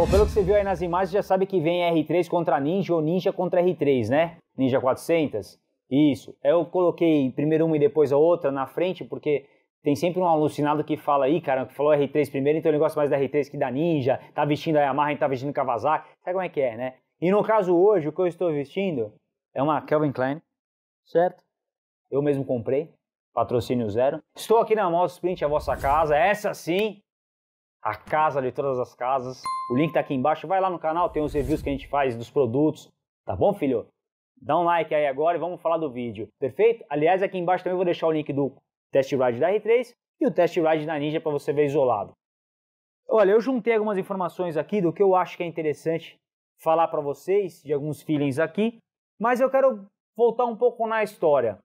Bom, pelo que você viu aí nas imagens, já sabe que vem R3 contra Ninja ou Ninja contra R3, né? Ninja 400? Isso. Eu coloquei primeiro uma e depois a outra na frente, porque tem sempre um alucinado que fala aí, cara, que falou R3 primeiro, então ele gosta mais da R3 que da Ninja, tá vestindo a Yamaha, tá vestindo Kawasaki, sabe como é que é, né? E no caso hoje, o que eu estou vestindo é uma Kelvin Klein, certo? Eu mesmo comprei, patrocínio zero. Estou aqui na Moto Sprint, a vossa casa, essa sim a casa de todas as casas. O link tá aqui embaixo, vai lá no canal, tem os reviews que a gente faz dos produtos, tá bom, filho? Dá um like aí agora e vamos falar do vídeo, perfeito? Aliás, aqui embaixo também vou deixar o link do test ride da R3 e o test ride da Ninja para você ver isolado. Olha, eu juntei algumas informações aqui do que eu acho que é interessante falar para vocês, de alguns feelings aqui, mas eu quero voltar um pouco na história.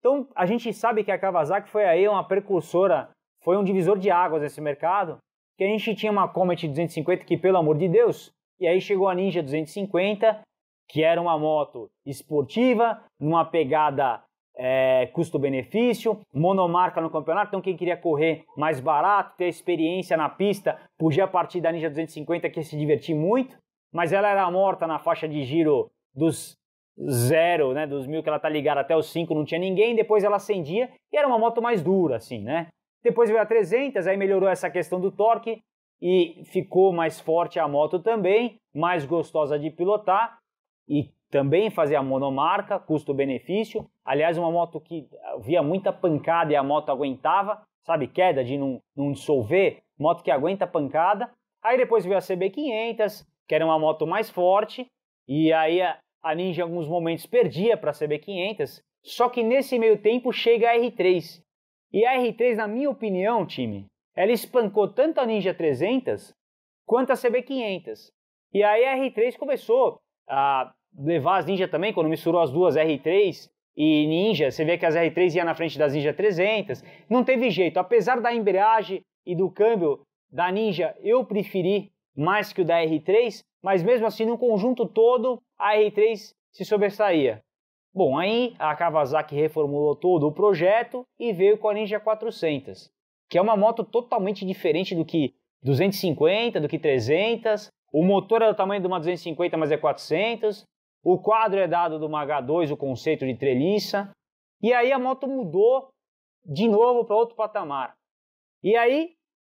Então, a gente sabe que a Kawasaki foi aí uma precursora, foi um divisor de águas nesse mercado, que a gente tinha uma Comet 250 que, pelo amor de Deus, e aí chegou a Ninja 250, que era uma moto esportiva, numa pegada é, custo-benefício, monomarca no campeonato, então quem queria correr mais barato, ter experiência na pista, podia partir da Ninja 250 que ia se divertir muito, mas ela era morta na faixa de giro dos zero, né, dos mil que ela tá ligada até os cinco, não tinha ninguém, depois ela acendia e era uma moto mais dura, assim, né? Depois veio a 300, aí melhorou essa questão do torque e ficou mais forte a moto também, mais gostosa de pilotar e também fazer a monomarca, custo-benefício. Aliás, uma moto que eh, via muita pancada e a moto aguentava, sabe, queda de não, não dissolver, moto que aguenta pancada. Aí depois veio a CB500, que era uma moto mais forte, e aí a, a Ninja em alguns momentos perdia para a CB500, só que nesse meio tempo chega a R3, e a R3, na minha opinião, time, ela espancou tanto a Ninja 300 quanto a CB500. E aí a R3 começou a levar as Ninja também, quando misturou as duas R3 e Ninja, você vê que as R3 ia na frente das Ninja 300. Não teve jeito, apesar da embreagem e do câmbio da Ninja, eu preferi mais que o da R3, mas mesmo assim, no conjunto todo, a R3 se sobressaía. Bom, aí a Kawasaki reformulou todo o projeto e veio com a Ninja 400, que é uma moto totalmente diferente do que 250, do que 300. O motor é do tamanho de uma 250, mas é 400. O quadro é dado de uma H2, o conceito de treliça. E aí a moto mudou de novo para outro patamar. E aí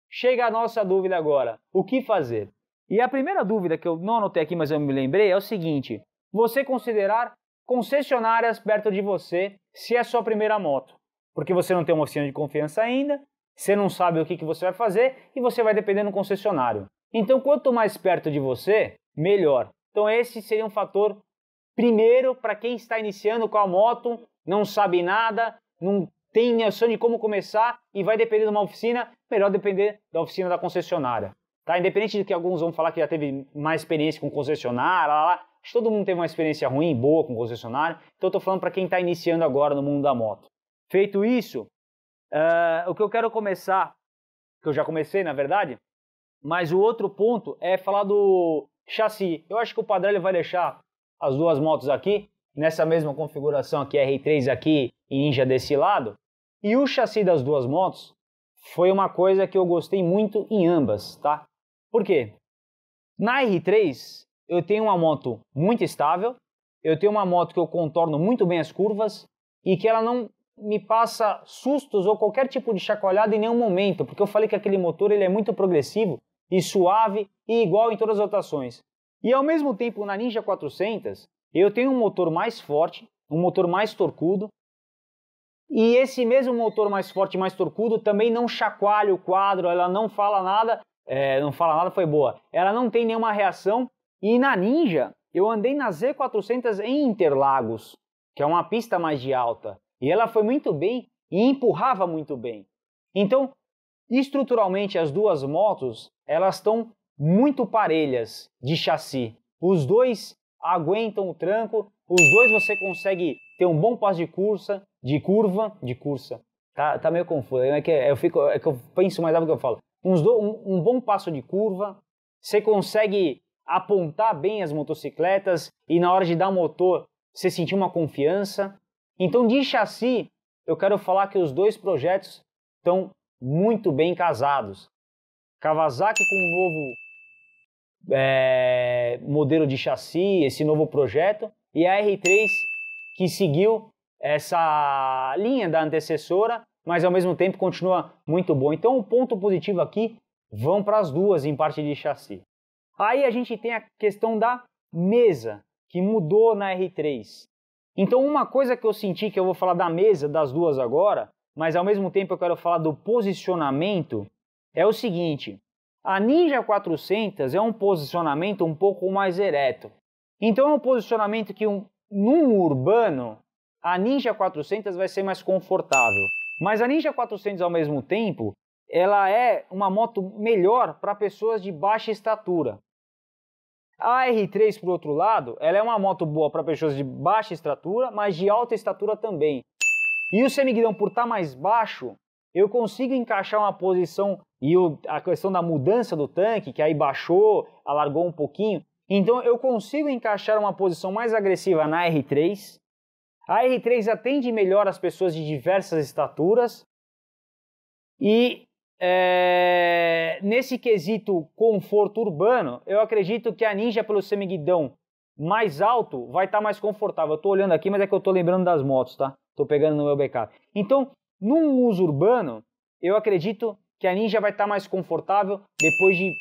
chega a nossa dúvida agora: o que fazer? E a primeira dúvida que eu não anotei aqui, mas eu me lembrei, é o seguinte: você considerar concessionárias perto de você se é sua primeira moto. Porque você não tem uma oficina de confiança ainda, você não sabe o que, que você vai fazer e você vai depender do concessionário. Então, quanto mais perto de você, melhor. Então, esse seria um fator primeiro para quem está iniciando com a moto, não sabe nada, não tem noção de como começar e vai depender de uma oficina, melhor depender da oficina da concessionária. Tá? Independente do que alguns vão falar que já teve mais experiência com concessionária, lá, lá, Acho que todo mundo teve uma experiência ruim, boa com concessionária. Então, eu estou falando para quem está iniciando agora no mundo da moto. Feito isso, uh, o que eu quero começar, que eu já comecei, na verdade, mas o outro ponto é falar do chassi. Eu acho que o Padrelli vai deixar as duas motos aqui, nessa mesma configuração aqui, R3 aqui e Ninja desse lado. E o chassi das duas motos foi uma coisa que eu gostei muito em ambas, tá? Por quê? Na R3, eu tenho uma moto muito estável, eu tenho uma moto que eu contorno muito bem as curvas e que ela não me passa sustos ou qualquer tipo de chacoalhada em nenhum momento, porque eu falei que aquele motor ele é muito progressivo e suave e igual em todas as rotações. E ao mesmo tempo, na Ninja 400, eu tenho um motor mais forte, um motor mais torcudo, e esse mesmo motor mais forte, mais torcudo, também não chacoalha o quadro, ela não fala nada, é, não fala nada foi boa, ela não tem nenhuma reação e na Ninja, eu andei na Z400 em Interlagos, que é uma pista mais de alta, e ela foi muito bem e empurrava muito bem. Então, estruturalmente as duas motos, elas estão muito parelhas de chassi. Os dois aguentam o tranco, os dois você consegue ter um bom passo de cursa, de curva, de cursa. Tá, tá meio confuso, é que eu fico, é que eu penso mais rápido que eu falo. um, um bom passo de curva, você consegue apontar bem as motocicletas e na hora de dar o motor você sentir uma confiança. Então, de chassi, eu quero falar que os dois projetos estão muito bem casados. Kawasaki com um novo é, modelo de chassi, esse novo projeto, e a R3 que seguiu essa linha da antecessora, mas ao mesmo tempo continua muito bom. Então, o um ponto positivo aqui vão para as duas em parte de chassi. Aí a gente tem a questão da mesa, que mudou na R3. Então, uma coisa que eu senti que eu vou falar da mesa das duas agora, mas ao mesmo tempo eu quero falar do posicionamento, é o seguinte: a Ninja 400 é um posicionamento um pouco mais ereto. Então, é um posicionamento que, um, num urbano, a Ninja 400 vai ser mais confortável. Mas a Ninja 400, ao mesmo tempo, ela é uma moto melhor para pessoas de baixa estatura. A R3, por outro lado, ela é uma moto boa para pessoas de baixa estatura, mas de alta estatura também. E o semiguidão, por estar tá mais baixo, eu consigo encaixar uma posição e o, a questão da mudança do tanque, que aí baixou, alargou um pouquinho. Então eu consigo encaixar uma posição mais agressiva na R3. A R3 atende melhor as pessoas de diversas estaturas. E é, nesse quesito conforto urbano, eu acredito que a Ninja, pelo semiguidão mais alto, vai estar tá mais confortável. Eu estou olhando aqui, mas é que eu estou lembrando das motos, tá? Estou pegando no meu backup. Então, num uso urbano, eu acredito que a Ninja vai estar tá mais confortável depois de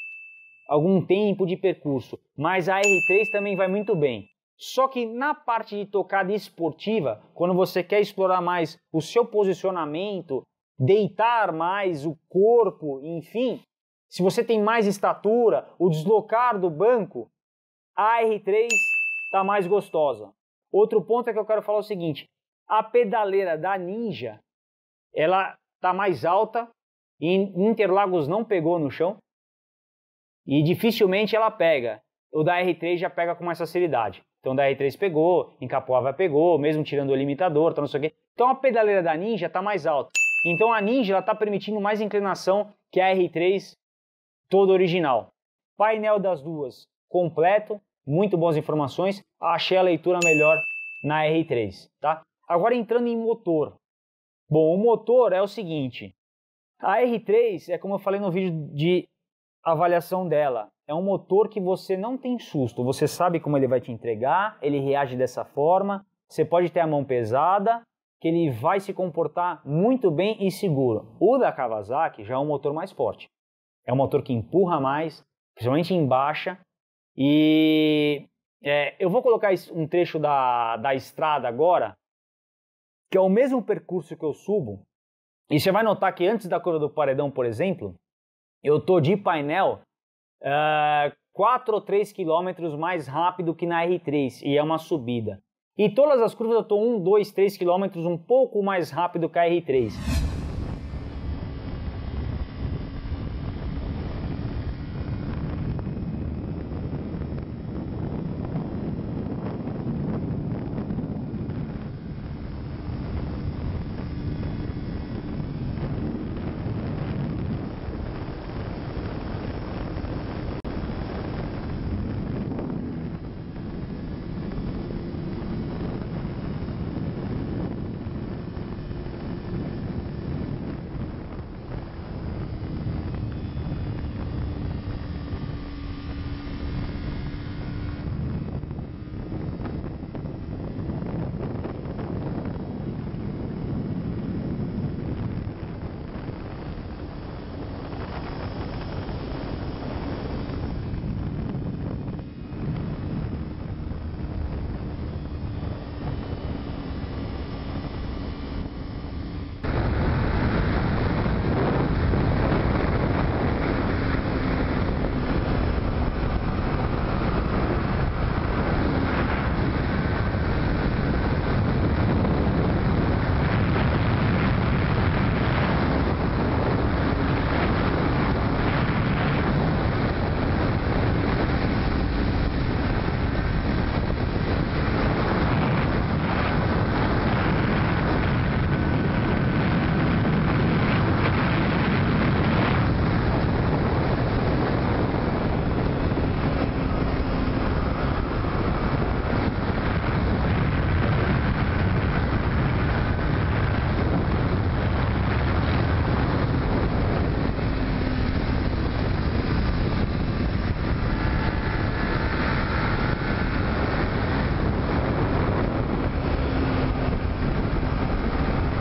algum tempo de percurso. Mas a R3 também vai muito bem. Só que na parte de tocada esportiva, quando você quer explorar mais o seu posicionamento, deitar mais o corpo, enfim, se você tem mais estatura, o deslocar do banco, a R3 está mais gostosa. Outro ponto é que eu quero falar o seguinte: a pedaleira da Ninja, ela está mais alta e Interlagos não pegou no chão e dificilmente ela pega. O da R3 já pega com mais facilidade. Então da R3 pegou, Encapuava pegou, mesmo tirando o limitador, então não sei o quê. Então a pedaleira da Ninja está mais alta. Então a Ninja está permitindo mais inclinação que a R3 toda original. Painel das duas completo, muito boas informações. Achei a leitura melhor na R3, tá? Agora entrando em motor. Bom, o motor é o seguinte. A R3 é como eu falei no vídeo de avaliação dela. É um motor que você não tem susto. Você sabe como ele vai te entregar, ele reage dessa forma. Você pode ter a mão pesada, que ele vai se comportar muito bem e seguro. O da Kawasaki já é um motor mais forte. É um motor que empurra mais, principalmente em baixa. E é, eu vou colocar um trecho da, da estrada agora, que é o mesmo percurso que eu subo. E você vai notar que antes da curva do paredão, por exemplo, eu tô de painel uh, ah, 4 ou 3 quilômetros mais rápido que na R3 e é uma subida. E todas as curvas eu estou 1, 2, 3 km um pouco mais rápido que a R3.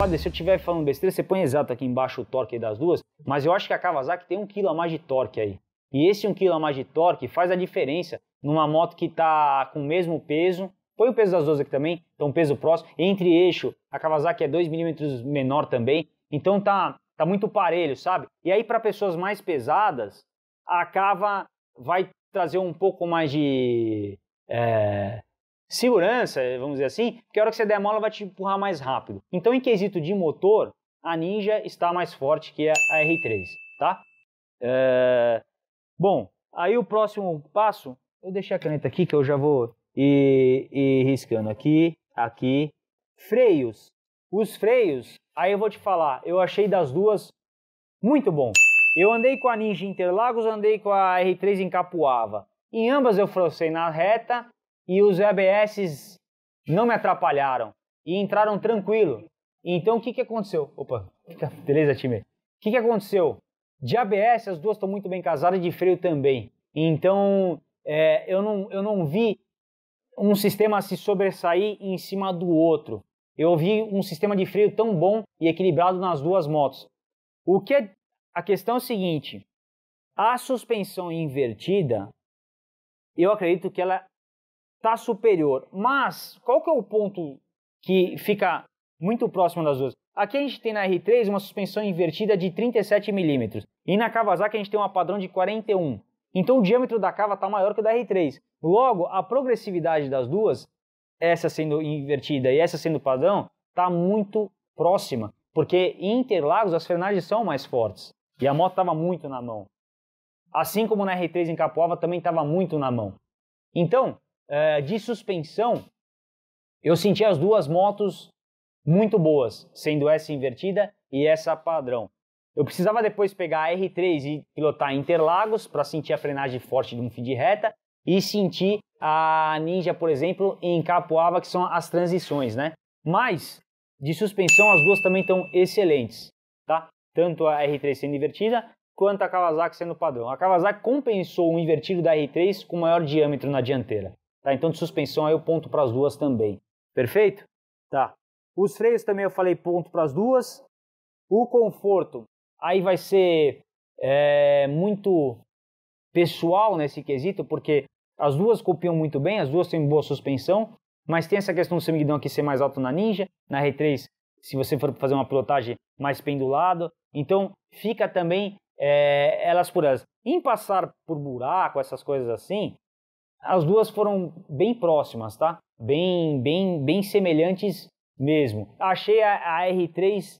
Padre, se eu estiver falando besteira, você põe exato aqui embaixo o torque das duas, mas eu acho que a Kawasaki tem um quilo a mais de torque aí. E esse 1 um kg a mais de torque faz a diferença numa moto que está com o mesmo peso. Põe o peso das duas aqui também, então peso próximo. Entre eixo, a Kawasaki é 2 milímetros menor também. Então tá, tá muito parelho, sabe? E aí para pessoas mais pesadas, a Cava vai trazer um pouco mais de... É, segurança, vamos dizer assim, que a hora que você der a mola vai te empurrar mais rápido. Então, em quesito de motor, a Ninja está mais forte que a, R3, tá? É... Bom, aí o próximo passo, eu deixei a caneta aqui que eu já vou ir, ir riscando aqui, aqui. Freios. Os freios, aí eu vou te falar, eu achei das duas muito bom. Eu andei com a Ninja Interlagos, andei com a R3 em Capuava. Em ambas eu forcei na reta e os EBS não me atrapalharam e entraram tranquilo. Então o que, que aconteceu? Opa, beleza, time? O que, que aconteceu? De ABS, as duas estão muito bem casadas, de freio também. Então é, eu, não, eu não vi um sistema se sobressair em cima do outro. Eu vi um sistema de freio tão bom e equilibrado nas duas motos. O que é, a questão é o seguinte: a suspensão invertida, eu acredito que ela está superior. Mas qual que é o ponto que fica muito próximo das duas? Aqui a gente tem na R3 uma suspensão invertida de 37 milímetros e na Kawasaki a gente tem uma padrão de 41. Então o diâmetro da cava está maior que o da R3. Logo, a progressividade das duas, essa sendo invertida e essa sendo padrão, está muito próxima, porque em Interlagos as frenagens são mais fortes e a moto estava muito na mão. Assim como na R3 em Capoava também estava muito na mão. Então, uh, de suspensão, eu senti as duas motos muito boas, sendo essa invertida e essa padrão. Eu precisava depois pegar a R3 e pilotar Interlagos para sentir a frenagem forte de um feed reta e sentir a Ninja, por exemplo, em Capoava, que são as transições, né? Mas de suspensão as duas também estão excelentes, tá? Tanto a R3 sendo invertida quanto a Kawasaki sendo padrão. A Kawasaki compensou o invertido da R3 com maior diâmetro na dianteira. Tá? Então de suspensão aí eu ponto para as duas também. Perfeito? Tá. Os freios também eu falei ponto para as duas. O conforto, aí vai ser é, muito pessoal nesse quesito, porque as duas copiam muito bem, as duas têm boa suspensão, mas tem essa questão do semiguidão aqui ser mais alto na Ninja, na R3, se você for fazer uma pilotagem mais pendulado, então fica também é, elas por elas. Em passar por buraco, essas coisas assim, as duas foram bem próximas, tá? Bem, bem, bem semelhantes mesmo. Achei a, a R3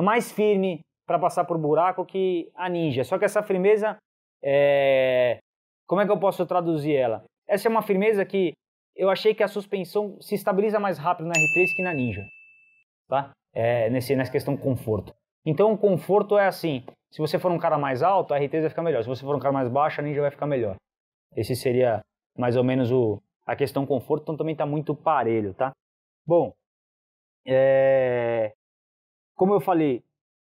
mais firme para passar por buraco que a Ninja. Só que essa firmeza, é... como é que eu posso traduzir ela? Essa é uma firmeza que eu achei que a suspensão se estabiliza mais rápido na R3 que na Ninja, tá? É, nesse, nessa questão conforto. Então, o conforto é assim: se você for um cara mais alto, a R3 vai ficar melhor. Se você for um cara mais baixo, a Ninja vai ficar melhor. Esse seria mais ou menos o, a questão conforto, então também está muito parelho, tá? Bom, é... como eu falei,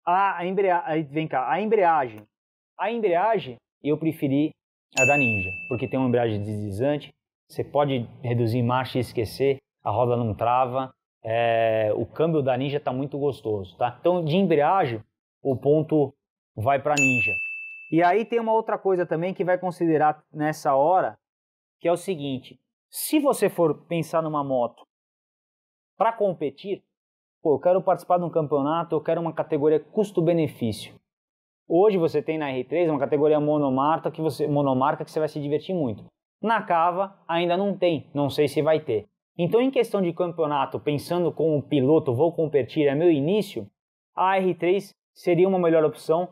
a, embrea... vem cá, a embreagem. A embreagem eu preferi a da Ninja, porque tem uma embreagem deslizante, você pode reduzir marcha e esquecer, a roda não trava, é... o câmbio da Ninja está muito gostoso, tá? Então, de embreagem, o ponto vai para a Ninja. E aí tem uma outra coisa também que vai considerar nessa hora, que é o seguinte: se você for pensar numa moto para competir, pô, eu quero participar de um campeonato, eu quero uma categoria custo-benefício. Hoje você tem na R3 uma categoria monomarca que você monomarca que você vai se divertir muito. Na Cava ainda não tem, não sei se vai ter. Então, em questão de campeonato, pensando com o piloto, vou competir, é meu início, a R3 seria uma melhor opção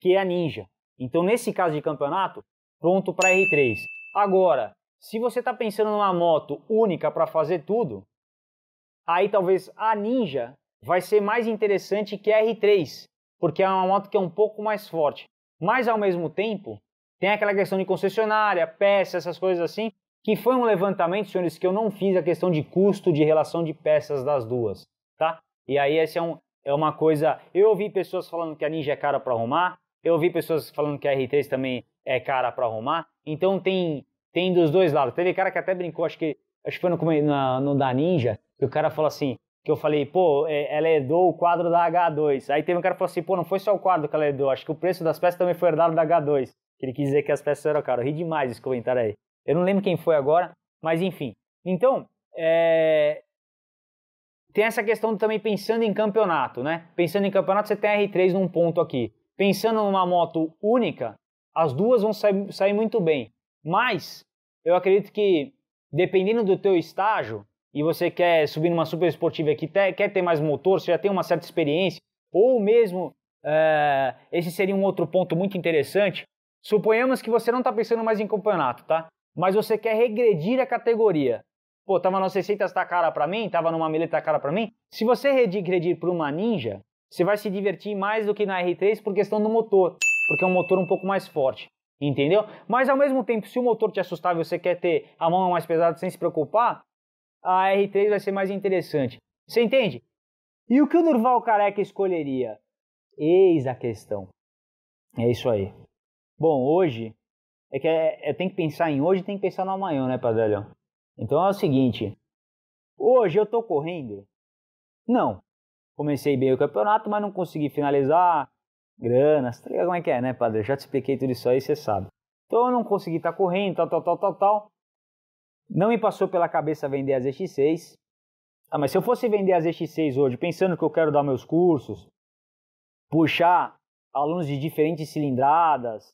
que é a Ninja. Então, nesse caso de campeonato, pronto para R3. Agora, se você está pensando numa moto única para fazer tudo, aí talvez a Ninja vai ser mais interessante que a R3, porque é uma moto que é um pouco mais forte. Mas ao mesmo tempo, tem aquela questão de concessionária, peça, essas coisas assim, que foi um levantamento, senhores, que eu não fiz a questão de custo de relação de peças das duas, tá? E aí essa é, um, é uma coisa. Eu ouvi pessoas falando que a Ninja é cara para arrumar, eu ouvi pessoas falando que a R3 também é cara para arrumar. Então tem tem dos dois lados. Teve cara que até brincou, acho que, acho que foi no, na, no da Ninja, que o cara falou assim, que eu falei, pô, é, ela herdou o quadro da H2. Aí teve um cara que falou assim, pô, não foi só o quadro que ela herdou, acho que o preço das peças também foi herdado da H2. ele quis dizer que as peças eram caras. Eu ri demais esse comentário aí. Eu não lembro quem foi agora, mas enfim. Então, é... tem essa questão também pensando em campeonato, né? Pensando em campeonato, você tem a R3 num ponto aqui pensando numa moto única, as duas vão sair, sair muito bem. Mas eu acredito que dependendo do teu estágio e você quer subir numa super esportiva que te, quer ter mais motor, você já tem uma certa experiência, ou mesmo é, esse seria um outro ponto muito interessante. Suponhamos que você não está pensando mais em campeonato, tá? Mas você quer regredir a categoria. Pô, tava 960 tá cara para mim, tava numa mileta tá cara para mim. Se você regredir para uma ninja, você vai se divertir mais do que na R3 por questão do motor, porque é um motor um pouco mais forte, entendeu? Mas ao mesmo tempo, se o motor te assustar e você quer ter a mão mais pesada sem se preocupar, a R3 vai ser mais interessante. Você entende? E o que o Durval Careca escolheria? Eis a questão. É isso aí. Bom, hoje é que é, é, tem que pensar em hoje, tem que pensar no amanhã, né, Padelhão? Então é o seguinte: hoje eu tô correndo? Não comecei bem o campeonato, mas não consegui finalizar, granas, tá ligado como é que é, né, padre? já te expliquei tudo isso aí, você sabe. Então eu não consegui estar tá correndo, tal, tal, tal, tal, tal. Não me passou pela cabeça vender as x 6 Ah, mas se eu fosse vender as x 6 hoje, pensando que eu quero dar meus cursos, puxar alunos de diferentes cilindradas,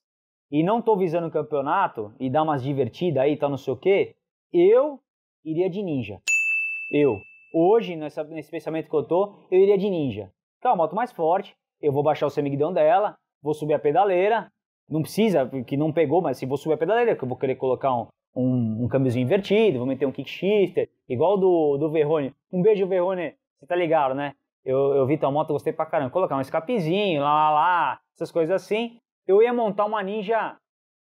e não estou visando o campeonato, e dar umas divertidas aí, tal, tá, não sei o quê, eu iria de ninja. Eu. Hoje, nessa, nesse pensamento que eu tô, eu iria de ninja. Então, tá, a moto mais forte, eu vou baixar o semiguidão dela, vou subir a pedaleira, não precisa, porque não pegou, mas se vou subir a pedaleira, que eu vou querer colocar um, um, um câmbiozinho invertido, vou meter um kick shifter, igual do, do Verrone. Um beijo, Verrone, você tá ligado, né? Eu, eu vi tua moto, gostei pra caramba. Colocar um escapezinho, lá, lá, lá, essas coisas assim. Eu ia montar uma Ninja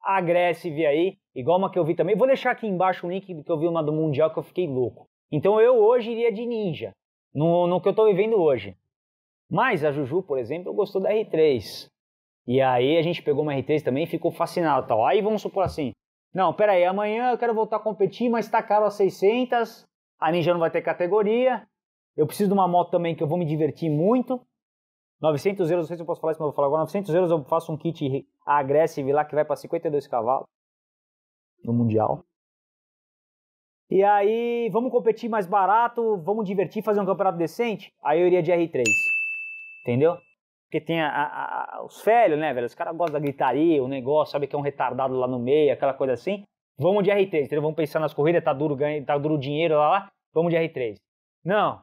Aggressive aí, igual uma que eu vi também. Vou deixar aqui embaixo o link que eu vi uma do Mundial que eu fiquei louco. Então eu hoje iria de ninja, no, no que eu estou vivendo hoje. Mas a Juju, por exemplo, gostou da R3. E aí a gente pegou uma R3 também e ficou fascinado. Tal. Aí vamos supor assim, não, peraí, amanhã eu quero voltar a competir, mas está caro a 600, a Ninja não vai ter categoria, eu preciso de uma moto também que eu vou me divertir muito. 900 euros, não sei se eu posso falar isso, mas eu vou falar agora. 900 euros eu faço um kit agressivo lá que vai para 52 cavalos no Mundial. E aí, vamos competir mais barato, vamos divertir, fazer um campeonato decente? Aí eu iria de R3. Entendeu? Porque tem a, a, a, os velhos, né, velho? Os caras gostam da gritaria, o negócio, sabe que é um retardado lá no meio, aquela coisa assim. Vamos de R3, entendeu? Vamos pensar nas corridas, tá duro, ganha, tá duro dinheiro lá, lá, vamos de R3. Não,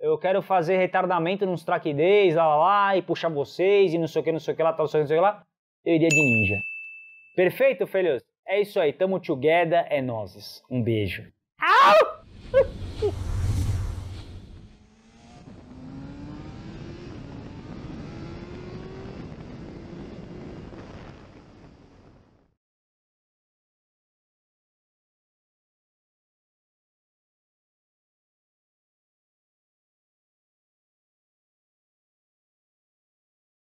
eu quero fazer retardamento nos track days, lá, lá, lá, e puxar vocês, e não sei o que, não sei o que lá, tal, não sei o que lá. Eu iria de ninja. Perfeito, filhos? É isso aí, tamo together, é nozes. Um beijo. Ow!